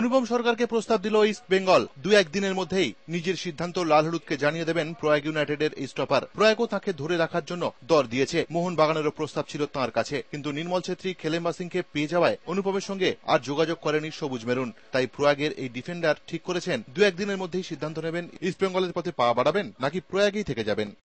অনুপম সরকারকে প্রস্তাব দিল ইস্ট বেঙ্গল দু একদিনের মধ্যেই নিজের সিদ্ধান্ত লালহরুদকে জানিয়ে দেবেন প্রয়াগ ইউনাইটেডের স্টপার প্রয়াগও তাঁকে ধরে রাখার জন্য দর দিয়েছে মোহন বাগানেরও প্রস্তাব ছিল তাঁর কাছে কিন্তু নির্মল ছেত্রী খেলেম্বা সিংকে পেয়ে যাওয়ায় অনুপমের সঙ্গে আর যোগাযোগ করেনি সবুজ মেরুন তাই প্রয়াগের এই ডিফেন্ডার ঠিক করেছেন দু একদিনের মধ্যেই সিদ্ধান্ত নেবেন ইস্ট বেঙ্গলের পথে পা বাড়াবেন নাকি প্রয়াগেই থেকে যাবেন